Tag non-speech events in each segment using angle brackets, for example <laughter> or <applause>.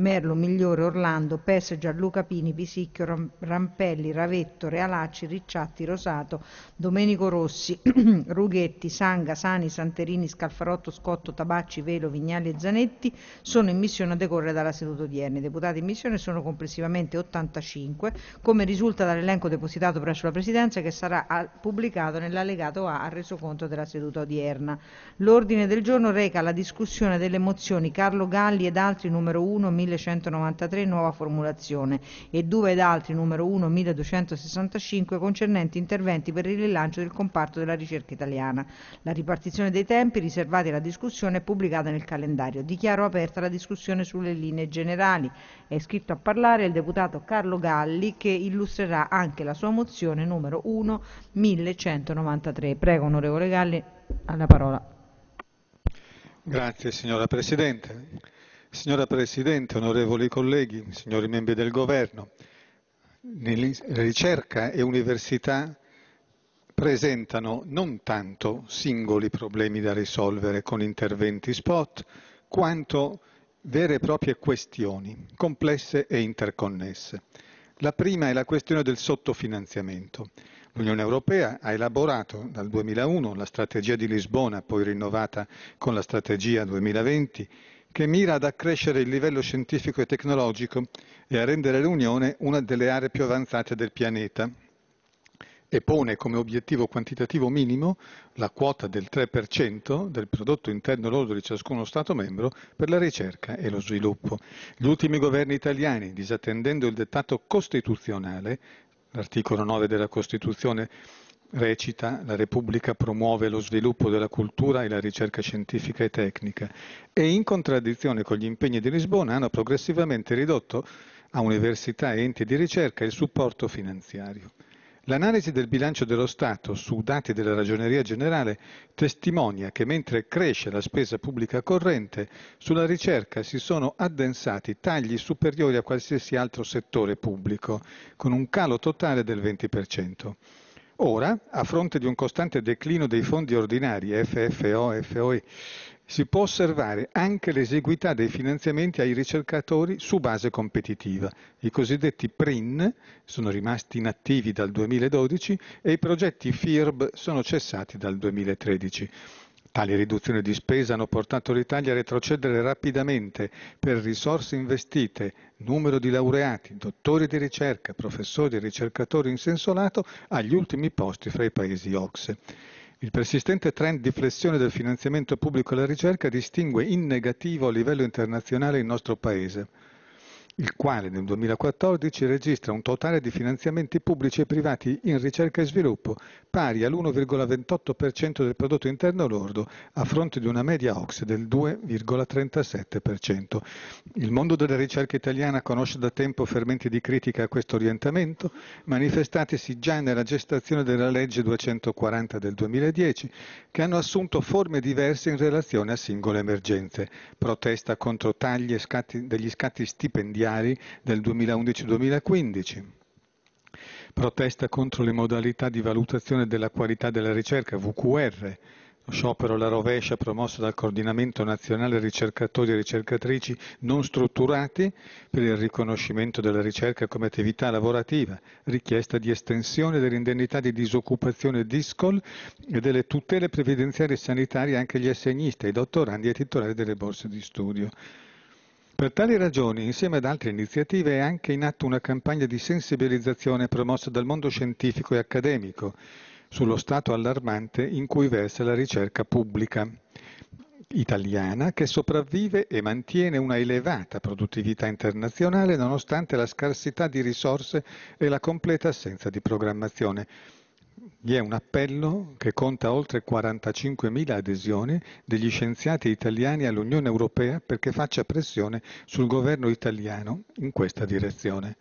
Merlo, Migliore, Orlando, Pesce, Gianluca Pini, Pisicchio, Rampelli, Ravetto, Realacci, Ricciatti, Rosato, Domenico Rossi, <clears throat> Rughetti, Sanga, Sani, Santerini, Scalfarotto, Scotto, Tabacci, Velo, Vignali e Zanetti sono in missione a decorrere dalla seduta odierna. I deputati in missione sono complessivamente 85, come risulta dall'elenco depositato presso la Presidenza che sarà ah, pubblicato nell'allegato A al resoconto della seduta odierna. L'ordine del giorno reca la discussione delle mozioni Carlo Galli ed altri numero 1, 1193 nuova formulazione e due ed altri numero 1 1265 concernenti interventi per il rilancio del comparto della ricerca italiana. La ripartizione dei tempi riservati alla discussione è pubblicata nel calendario. Dichiaro aperta la discussione sulle linee generali. È iscritto a parlare il deputato Carlo Galli che illustrerà anche la sua mozione numero 1 1193. Prego onorevole Galli alla parola. Grazie signora Presidente. Signora Presidente, onorevoli colleghi, signori membri del Governo, ricerca e università presentano non tanto singoli problemi da risolvere con interventi spot, quanto vere e proprie questioni, complesse e interconnesse. La prima è la questione del sottofinanziamento. L'Unione Europea ha elaborato dal 2001 la strategia di Lisbona, poi rinnovata con la strategia 2020, che mira ad accrescere il livello scientifico e tecnologico e a rendere l'Unione una delle aree più avanzate del pianeta e pone come obiettivo quantitativo minimo la quota del 3% del prodotto interno lordo di ciascuno Stato membro per la ricerca e lo sviluppo. Gli ultimi governi italiani, disattendendo il dettato costituzionale, l'articolo 9 della Costituzione, recita La Repubblica promuove lo sviluppo della cultura e la ricerca scientifica e tecnica e in contraddizione con gli impegni di Lisbona hanno progressivamente ridotto a università e enti di ricerca il supporto finanziario. L'analisi del bilancio dello Stato su dati della Ragioneria generale testimonia che mentre cresce la spesa pubblica corrente, sulla ricerca si sono addensati tagli superiori a qualsiasi altro settore pubblico, con un calo totale del 20%. Ora, a fronte di un costante declino dei fondi ordinari FFO, FOE, si può osservare anche l'eseguità dei finanziamenti ai ricercatori su base competitiva. I cosiddetti PRIN sono rimasti inattivi dal 2012 e i progetti FIRB sono cessati dal 2013. Tali riduzioni di spesa hanno portato l'Italia a retrocedere rapidamente per risorse investite, numero di laureati, dottori di ricerca, professori e ricercatori in senso lato agli ultimi posti fra i paesi OXE. Il persistente trend di flessione del finanziamento pubblico alla ricerca distingue in negativo a livello internazionale il nostro Paese il quale nel 2014 registra un totale di finanziamenti pubblici e privati in ricerca e sviluppo pari all'1,28% del prodotto interno lordo a fronte di una media OX del 2,37%. Il mondo della ricerca italiana conosce da tempo fermenti di critica a questo orientamento, manifestatisi già nella gestazione della legge 240 del 2010, che hanno assunto forme diverse in relazione a singole emergenze, protesta contro tagli e scatti, degli scatti stipendiali finanziari del 2011-2015. Protesta contro le modalità di valutazione della qualità della ricerca, VQR, sciopero alla rovescia promosso dal Coordinamento Nazionale Ricercatori e Ricercatrici non strutturati per il riconoscimento della ricerca come attività lavorativa, richiesta di estensione dell'indennità di disoccupazione DISCOL e delle tutele previdenziali e sanitarie anche agli assegnisti, ai dottorandi e ai titolari delle borse di studio. Per tali ragioni, insieme ad altre iniziative, è anche in atto una campagna di sensibilizzazione promossa dal mondo scientifico e accademico sullo stato allarmante in cui versa la ricerca pubblica italiana che sopravvive e mantiene una elevata produttività internazionale nonostante la scarsità di risorse e la completa assenza di programmazione vi è un appello che conta oltre 45.000 adesioni degli scienziati italiani all'Unione Europea perché faccia pressione sul governo italiano in questa direzione.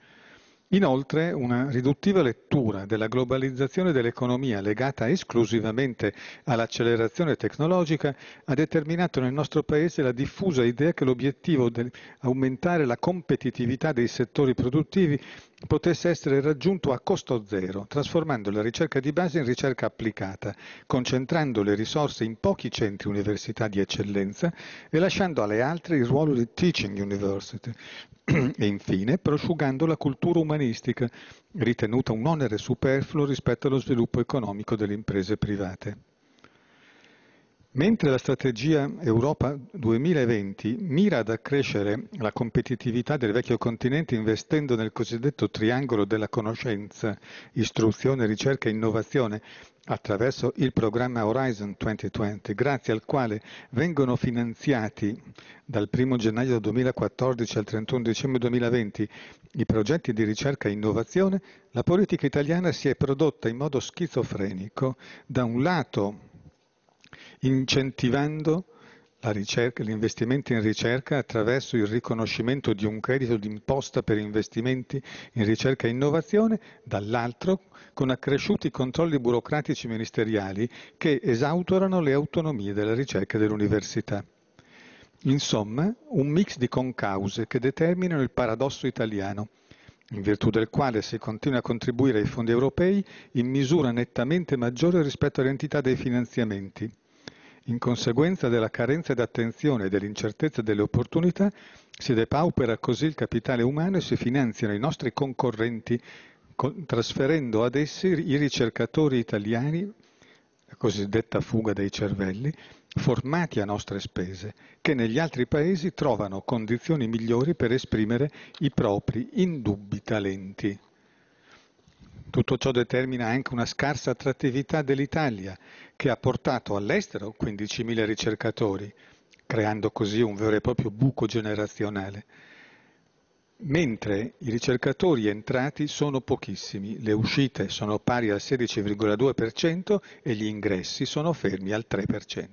Inoltre, una riduttiva lettura della globalizzazione dell'economia legata esclusivamente all'accelerazione tecnologica ha determinato nel nostro Paese la diffusa idea che l'obiettivo di aumentare la competitività dei settori produttivi potesse essere raggiunto a costo zero, trasformando la ricerca di base in ricerca applicata, concentrando le risorse in pochi centri università di eccellenza e lasciando alle altre il ruolo di teaching university, e infine prosciugando la cultura umanistica, ritenuta un onere superfluo rispetto allo sviluppo economico delle imprese private. Mentre la strategia Europa 2020 mira ad accrescere la competitività del vecchio continente investendo nel cosiddetto triangolo della conoscenza, istruzione, ricerca e innovazione, attraverso il programma Horizon 2020, grazie al quale vengono finanziati dal 1 gennaio 2014 al 31 dicembre 2020 i progetti di ricerca e innovazione, la politica italiana si è prodotta in modo schizofrenico, da un lato incentivando l'investimento in ricerca attraverso il riconoscimento di un credito d'imposta per investimenti in ricerca e innovazione, dall'altro con accresciuti controlli burocratici ministeriali che esautorano le autonomie della ricerca dell'università. Insomma, un mix di concause che determinano il paradosso italiano, in virtù del quale si continua a contribuire ai fondi europei in misura nettamente maggiore rispetto all'entità dei finanziamenti in conseguenza della carenza d'attenzione e dell'incertezza delle opportunità, si depaupera così il capitale umano e si finanziano i nostri concorrenti, con, trasferendo ad essi i ricercatori italiani, la cosiddetta fuga dei cervelli, formati a nostre spese, che negli altri paesi trovano condizioni migliori per esprimere i propri indubbi talenti. Tutto ciò determina anche una scarsa attrattività dell'Italia, che ha portato all'estero 15.000 ricercatori, creando così un vero e proprio buco generazionale. Mentre i ricercatori entrati sono pochissimi, le uscite sono pari al 16,2% e gli ingressi sono fermi al 3%.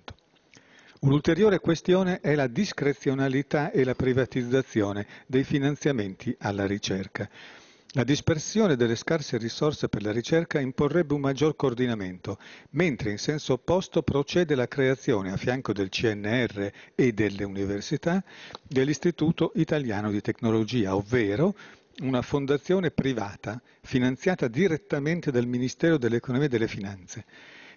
Un'ulteriore questione è la discrezionalità e la privatizzazione dei finanziamenti alla ricerca. La dispersione delle scarse risorse per la ricerca imporrebbe un maggior coordinamento, mentre in senso opposto procede la creazione, a fianco del CNR e delle università, dell'Istituto Italiano di Tecnologia, ovvero una fondazione privata finanziata direttamente dal Ministero dell'Economia e delle Finanze,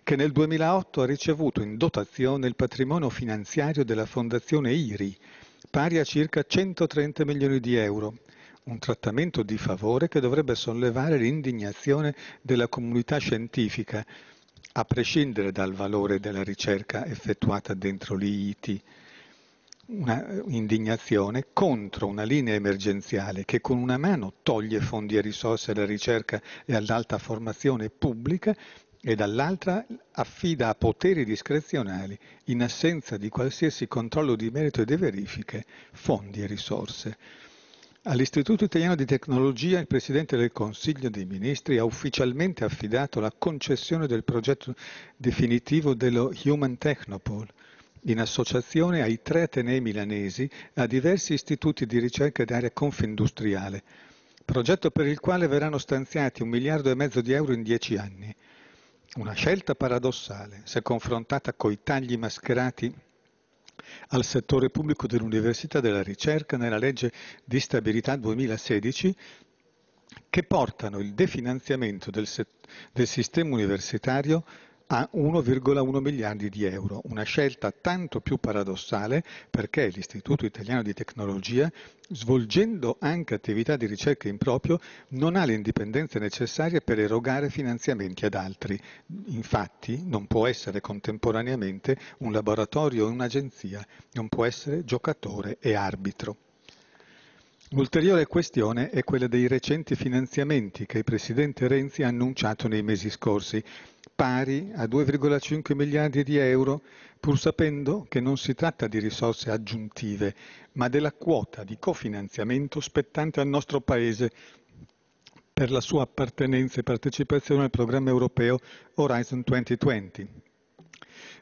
che nel 2008 ha ricevuto in dotazione il patrimonio finanziario della Fondazione IRI, pari a circa 130 milioni di euro, un trattamento di favore che dovrebbe sollevare l'indignazione della comunità scientifica, a prescindere dal valore della ricerca effettuata dentro l'IIT. Una eh, indignazione contro una linea emergenziale che con una mano toglie fondi e risorse alla ricerca e all'alta formazione pubblica e dall'altra affida a poteri discrezionali, in assenza di qualsiasi controllo di merito e di verifiche, fondi e risorse. All'Istituto Italiano di Tecnologia il Presidente del Consiglio dei Ministri ha ufficialmente affidato la concessione del progetto definitivo dello Human Technopole, in associazione ai tre Atenei milanesi a diversi istituti di ricerca d'area confindustriale, progetto per il quale verranno stanziati un miliardo e mezzo di euro in dieci anni. Una scelta paradossale se confrontata coi tagli mascherati al settore pubblico dell'università della ricerca nella legge di stabilità 2016 che portano il definanziamento del, del sistema universitario a 1,1 miliardi di euro, una scelta tanto più paradossale perché l'Istituto Italiano di Tecnologia, svolgendo anche attività di ricerca in proprio, non ha le indipendenze necessarie per erogare finanziamenti ad altri. Infatti non può essere contemporaneamente un laboratorio o un'agenzia, non può essere giocatore e arbitro. Ulteriore questione è quella dei recenti finanziamenti che il presidente Renzi ha annunciato nei mesi scorsi, pari a 2,5 miliardi di euro, pur sapendo che non si tratta di risorse aggiuntive, ma della quota di cofinanziamento spettante al nostro Paese per la sua appartenenza e partecipazione al programma europeo Horizon 2020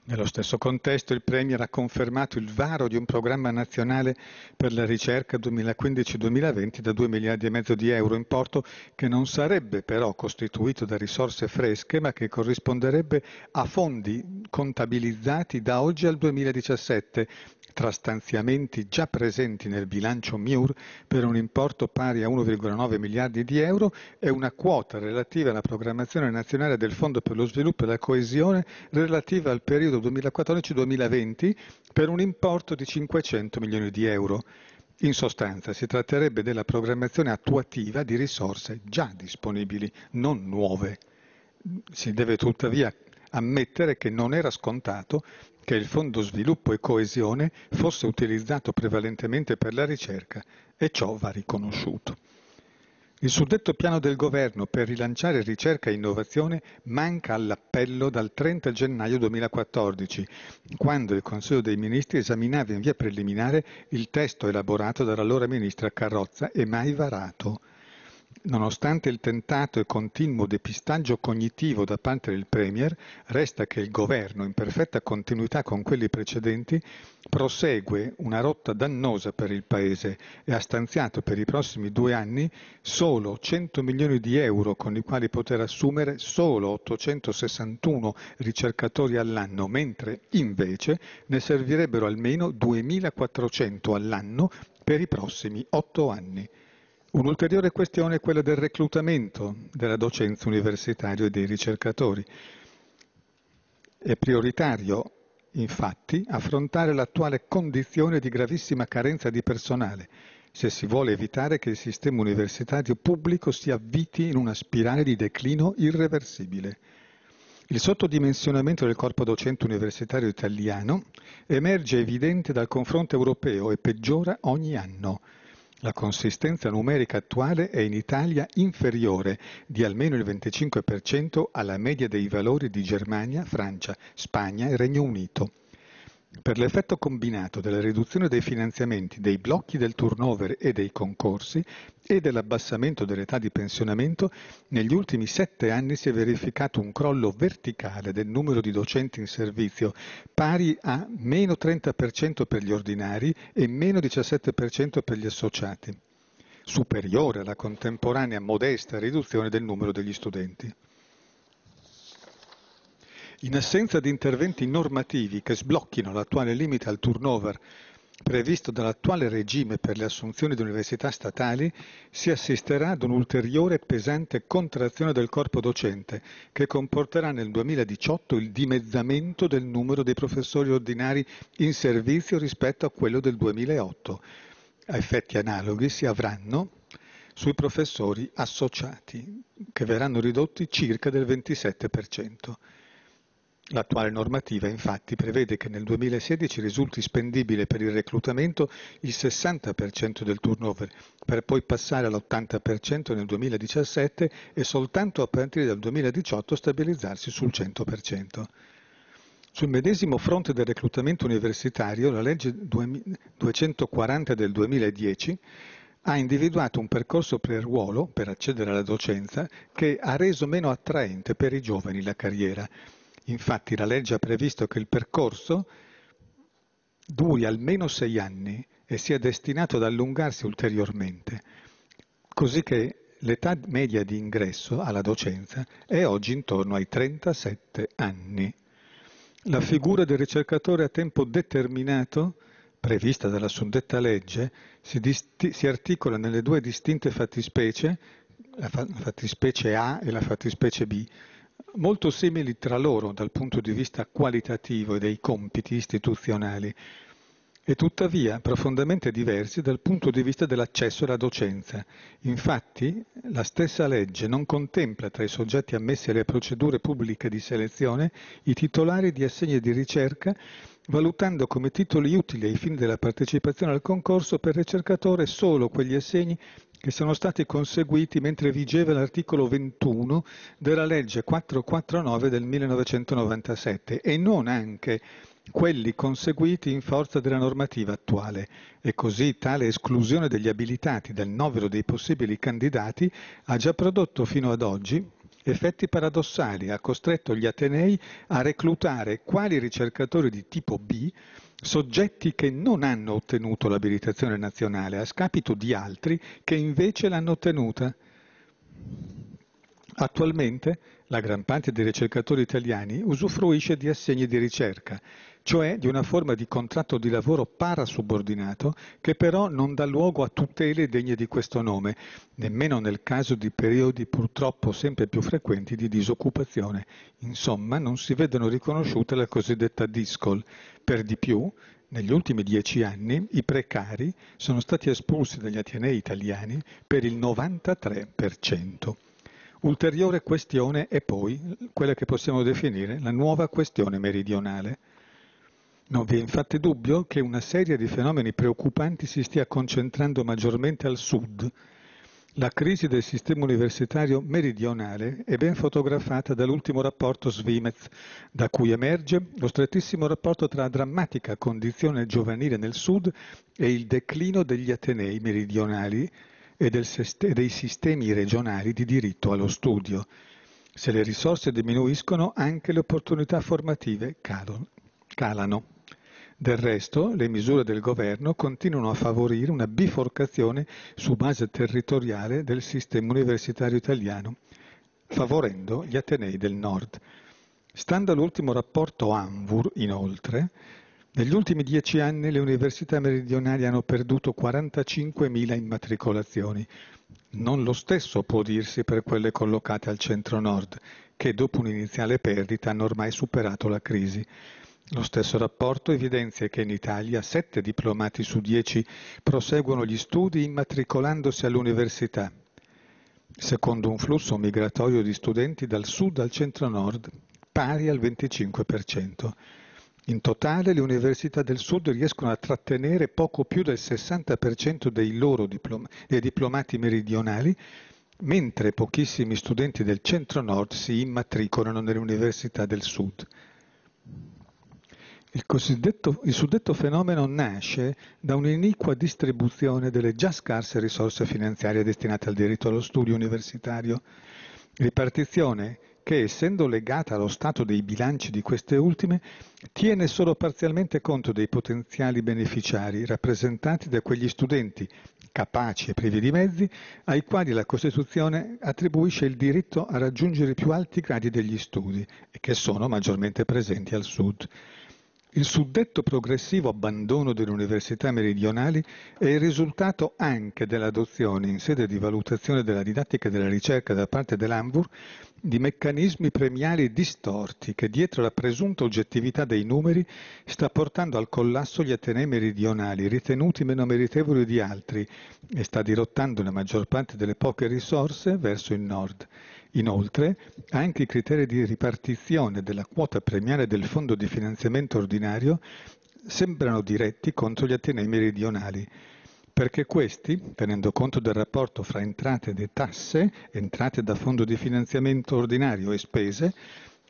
nello stesso contesto il Premier ha confermato il varo di un programma nazionale per la ricerca 2015-2020 da 2 miliardi e mezzo di euro, importo che non sarebbe però costituito da risorse fresche ma che corrisponderebbe a fondi contabilizzati da oggi al 2017 tra stanziamenti già presenti nel bilancio MIUR per un importo pari a 1,9 miliardi di euro e una quota relativa alla programmazione nazionale del Fondo per lo sviluppo e la coesione relativa al periodo periodo 2014-2020 per un importo di 500 milioni di euro. In sostanza si tratterebbe della programmazione attuativa di risorse già disponibili, non nuove. Si deve tuttavia ammettere che non era scontato che il Fondo Sviluppo e Coesione fosse utilizzato prevalentemente per la ricerca e ciò va riconosciuto. Il suddetto piano del Governo per rilanciare ricerca e innovazione manca all'appello dal 30 gennaio 2014, quando il Consiglio dei Ministri esaminava in via preliminare il testo elaborato dall'allora Ministra Carrozza e mai varato. Nonostante il tentato e continuo depistaggio cognitivo da parte del Premier, resta che il governo, in perfetta continuità con quelli precedenti, prosegue una rotta dannosa per il Paese e ha stanziato per i prossimi due anni solo 100 milioni di euro con i quali poter assumere solo 861 ricercatori all'anno, mentre invece ne servirebbero almeno 2.400 all'anno per i prossimi otto anni. Un'ulteriore questione è quella del reclutamento della docenza universitaria e dei ricercatori. È prioritario, infatti, affrontare l'attuale condizione di gravissima carenza di personale, se si vuole evitare che il sistema universitario pubblico si avviti in una spirale di declino irreversibile. Il sottodimensionamento del corpo docente universitario italiano emerge evidente dal confronto europeo e peggiora ogni anno. La consistenza numerica attuale è in Italia inferiore di almeno il 25% alla media dei valori di Germania, Francia, Spagna e Regno Unito. Per l'effetto combinato della riduzione dei finanziamenti, dei blocchi del turnover e dei concorsi e dell'abbassamento dell'età di pensionamento, negli ultimi sette anni si è verificato un crollo verticale del numero di docenti in servizio, pari a meno 30% per gli ordinari e meno 17% per gli associati, superiore alla contemporanea modesta riduzione del numero degli studenti in assenza di interventi normativi che sblocchino l'attuale limite al turnover previsto dall'attuale regime per le assunzioni di università statali, si assisterà ad un'ulteriore pesante contrazione del corpo docente, che comporterà nel 2018 il dimezzamento del numero dei professori ordinari in servizio rispetto a quello del 2008. A effetti analoghi si avranno sui professori associati, che verranno ridotti circa del 27%. L'attuale normativa infatti prevede che nel 2016 risulti spendibile per il reclutamento il 60% del turnover, per poi passare all'80% nel 2017 e soltanto a partire dal 2018 stabilizzarsi sul 100%. Sul medesimo fronte del reclutamento universitario, la legge 240 del 2010 ha individuato un percorso per ruolo per accedere alla docenza che ha reso meno attraente per i giovani la carriera Infatti la legge ha previsto che il percorso duri almeno sei anni e sia destinato ad allungarsi ulteriormente, così che l'età media di ingresso alla docenza è oggi intorno ai 37 anni. La figura del ricercatore a tempo determinato, prevista dalla suddetta legge, si, disti- si articola nelle due distinte fattispecie, la, fa- la fattispecie A e la fattispecie B, molto simili tra loro dal punto di vista qualitativo e dei compiti istituzionali, e tuttavia profondamente diversi dal punto di vista dell'accesso alla docenza. Infatti la stessa legge non contempla tra i soggetti ammessi alle procedure pubbliche di selezione i titolari di assegni di ricerca, valutando come titoli utili ai fini della partecipazione al concorso per ricercatore solo quegli assegni che sono stati conseguiti mentre vigeva l'articolo 21 della legge 449 del 1997 e non anche quelli conseguiti in forza della normativa attuale e così tale esclusione degli abilitati dal novero dei possibili candidati ha già prodotto fino ad oggi effetti paradossali, ha costretto gli Atenei a reclutare quali ricercatori di tipo B soggetti che non hanno ottenuto l'abilitazione nazionale a scapito di altri che invece l'hanno ottenuta. Attualmente la gran parte dei ricercatori italiani usufruisce di assegni di ricerca, cioè di una forma di contratto di lavoro parasubordinato che però non dà luogo a tutele degne di questo nome, nemmeno nel caso di periodi purtroppo sempre più frequenti di disoccupazione. Insomma, non si vedono riconosciute la cosiddetta DISCOL, per di più, negli ultimi dieci anni i precari sono stati espulsi dagli atenei italiani per il 93%. Ulteriore questione è poi quella che possiamo definire la nuova questione meridionale. Non vi è infatti dubbio che una serie di fenomeni preoccupanti si stia concentrando maggiormente al sud, la crisi del sistema universitario meridionale è ben fotografata dall'ultimo rapporto Svimez, da cui emerge lo strettissimo rapporto tra la drammatica condizione giovanile nel sud e il declino degli atenei meridionali e dei sistemi regionali di diritto allo studio. Se le risorse diminuiscono, anche le opportunità formative calano. Del resto, le misure del governo continuano a favorire una biforcazione su base territoriale del sistema universitario italiano, favorendo gli Atenei del Nord. Stando all'ultimo rapporto ANVUR, inoltre, negli ultimi dieci anni le università meridionali hanno perduto 45.000 immatricolazioni. Non lo stesso può dirsi per quelle collocate al centro-nord, che dopo un'iniziale perdita hanno ormai superato la crisi. Lo stesso rapporto evidenzia che in Italia sette diplomati su dieci proseguono gli studi immatricolandosi all'università, secondo un flusso migratorio di studenti dal sud al centro-nord pari al 25%. In totale le università del sud riescono a trattenere poco più del 60% dei loro diplom- dei diplomati meridionali, mentre pochissimi studenti del centro-nord si immatricolano nelle università del sud. Il, il suddetto fenomeno nasce da un'iniqua distribuzione delle già scarse risorse finanziarie destinate al diritto allo studio universitario, ripartizione che, essendo legata allo stato dei bilanci di queste ultime, tiene solo parzialmente conto dei potenziali beneficiari rappresentati da quegli studenti capaci e privi di mezzi, ai quali la Costituzione attribuisce il diritto a raggiungere i più alti gradi degli studi e che sono maggiormente presenti al Sud. Il suddetto progressivo abbandono delle università meridionali è il risultato anche dell'adozione in sede di valutazione della didattica e della ricerca da parte dell'ANVUR di meccanismi premiali distorti che dietro la presunta oggettività dei numeri sta portando al collasso gli atenei meridionali ritenuti meno meritevoli di altri e sta dirottando la maggior parte delle poche risorse verso il nord. Inoltre, anche i criteri di ripartizione della quota premiale del fondo di finanziamento ordinario sembrano diretti contro gli Atenei meridionali, perché questi, tenendo conto del rapporto fra entrate e tasse, entrate da fondo di finanziamento ordinario e spese,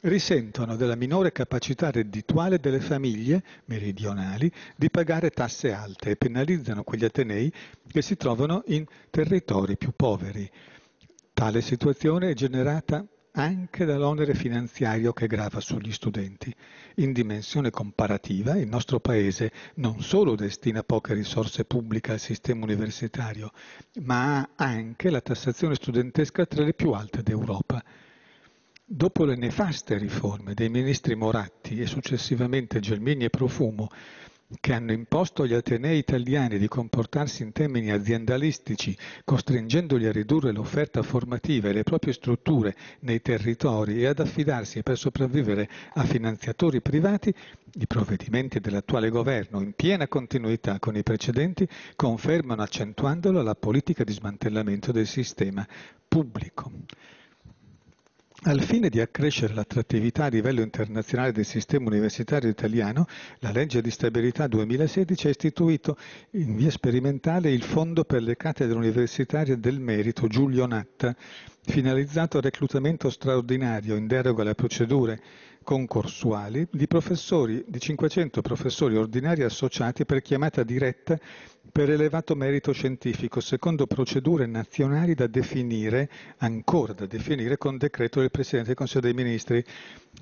risentono della minore capacità reddituale delle famiglie meridionali di pagare tasse alte e penalizzano quegli Atenei che si trovano in territori più poveri. Tale situazione è generata anche dall'onere finanziario che grava sugli studenti. In dimensione comparativa il nostro Paese non solo destina poche risorse pubbliche al sistema universitario, ma ha anche la tassazione studentesca tra le più alte d'Europa. Dopo le nefaste riforme dei ministri Moratti e successivamente Gelmini e Profumo, che hanno imposto agli atenei italiani di comportarsi in termini aziendalistici, costringendoli a ridurre l'offerta formativa e le proprie strutture nei territori e ad affidarsi per sopravvivere a finanziatori privati, i provvedimenti dell'attuale governo, in piena continuità con i precedenti, confermano accentuandolo la politica di smantellamento del sistema pubblico. Al fine di accrescere l'attrattività a livello internazionale del sistema universitario italiano, la legge di stabilità 2016 ha istituito in via sperimentale il Fondo per le cattedre universitarie del merito Giulio Natta, finalizzato al reclutamento straordinario in deroga alle procedure concorsuali di, di 500 professori ordinari associati per chiamata diretta per elevato merito scientifico, secondo procedure nazionali da definire, ancora da definire, con decreto del Presidente del Consiglio dei Ministri,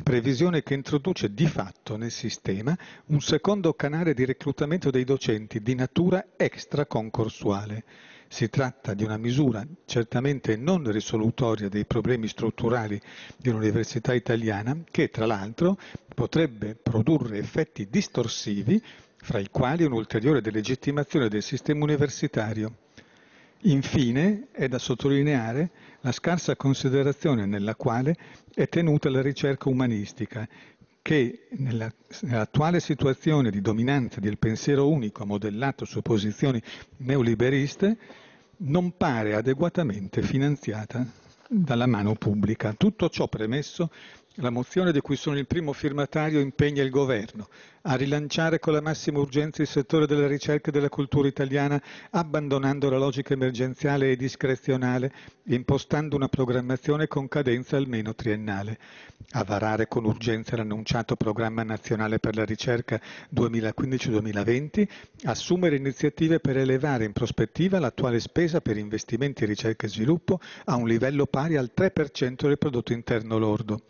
previsione che introduce di fatto nel sistema un secondo canale di reclutamento dei docenti di natura extraconcorsuale. Si tratta di una misura certamente non risolutoria dei problemi strutturali di un'università italiana che, tra l'altro, potrebbe produrre effetti distorsivi, fra i quali un'ulteriore delegittimazione del sistema universitario. Infine, è da sottolineare la scarsa considerazione nella quale è tenuta la ricerca umanistica, che nella, nell'attuale situazione di dominanza del pensiero unico modellato su posizioni neoliberiste non pare adeguatamente finanziata dalla mano pubblica. Tutto ciò premesso, la mozione di cui sono il primo firmatario impegna il governo a rilanciare con la massima urgenza il settore della ricerca e della cultura italiana, abbandonando la logica emergenziale e discrezionale, impostando una programmazione con cadenza almeno triennale. A varare con urgenza l'annunciato Programma Nazionale per la Ricerca 2015-2020, assumere iniziative per elevare in prospettiva l'attuale spesa per investimenti, ricerca e sviluppo a un livello pari al 3% del prodotto interno lordo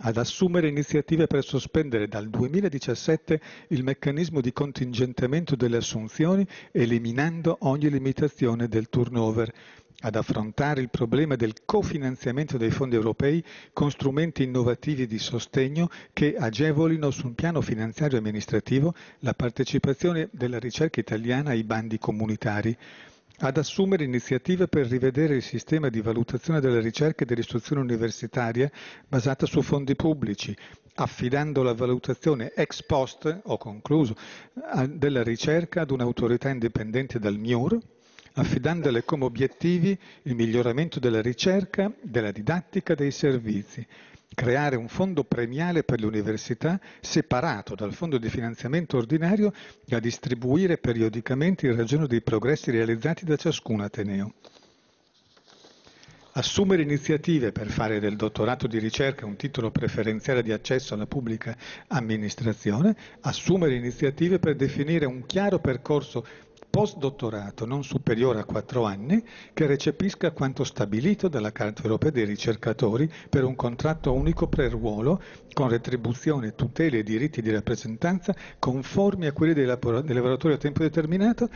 ad assumere iniziative per sospendere dal 2017 il meccanismo di contingentamento delle assunzioni eliminando ogni limitazione del turnover, ad affrontare il problema del cofinanziamento dei fondi europei con strumenti innovativi di sostegno che agevolino su un piano finanziario e amministrativo la partecipazione della ricerca italiana ai bandi comunitari ad assumere iniziative per rivedere il sistema di valutazione della ricerca e dell'istruzione universitaria basata su fondi pubblici, affidando la valutazione ex post, ho concluso, della ricerca ad un'autorità indipendente dal MIUR, affidandole come obiettivi il miglioramento della ricerca, della didattica, dei servizi, creare un fondo premiale per le università separato dal fondo di finanziamento ordinario da distribuire periodicamente in ragione dei progressi realizzati da ciascun Ateneo. Assumere iniziative per fare del dottorato di ricerca un titolo preferenziale di accesso alla pubblica amministrazione, assumere iniziative per definire un chiaro percorso postdottorato non superiore a quattro anni che recepisca quanto stabilito dalla Carta Europea dei ricercatori per un contratto unico per ruolo con retribuzione, tutele e diritti di rappresentanza conformi a quelli dei lavoratori a tempo determinato,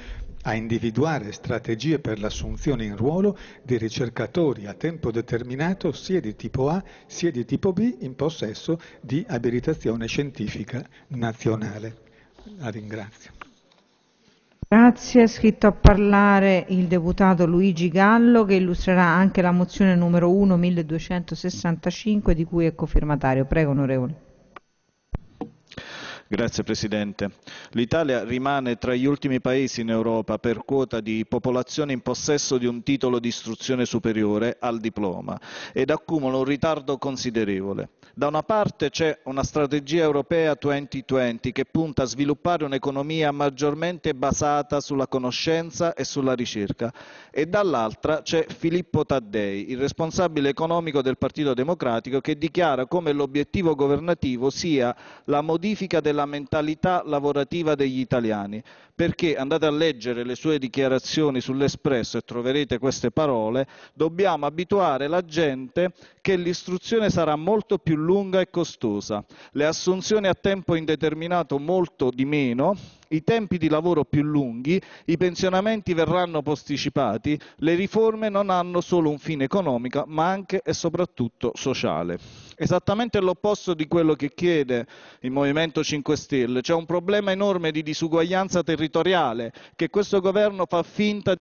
a individuare strategie per l'assunzione in ruolo di ricercatori a tempo determinato sia di tipo A sia di tipo B in possesso di abilitazione scientifica nazionale. La ringrazio. Grazie, è scritto a parlare il deputato Luigi Gallo che illustrerà anche la mozione numero 1 1265 di cui è cofirmatario. Prego onorevole. Grazie Presidente. L'Italia rimane tra gli ultimi paesi in Europa per quota di popolazione in possesso di un titolo di istruzione superiore al diploma ed accumula un ritardo considerevole. Da una parte c'è una strategia europea 2020 che punta a sviluppare un'economia maggiormente basata sulla conoscenza e sulla ricerca e dall'altra c'è Filippo Taddei, il responsabile economico del Partito Democratico, che dichiara come l'obiettivo governativo sia la modifica della mentalità lavorativa degli italiani. Perché andate a leggere le sue dichiarazioni sull'Espresso e troverete queste parole, dobbiamo abituare la gente che l'istruzione sarà molto più lunga lunga e costosa, le assunzioni a tempo indeterminato molto di meno, i tempi di lavoro più lunghi, i pensionamenti verranno posticipati, le riforme non hanno solo un fine economico ma anche e soprattutto sociale. Esattamente l'opposto di quello che chiede il Movimento 5 Stelle, c'è un problema enorme di disuguaglianza territoriale che questo governo fa finta di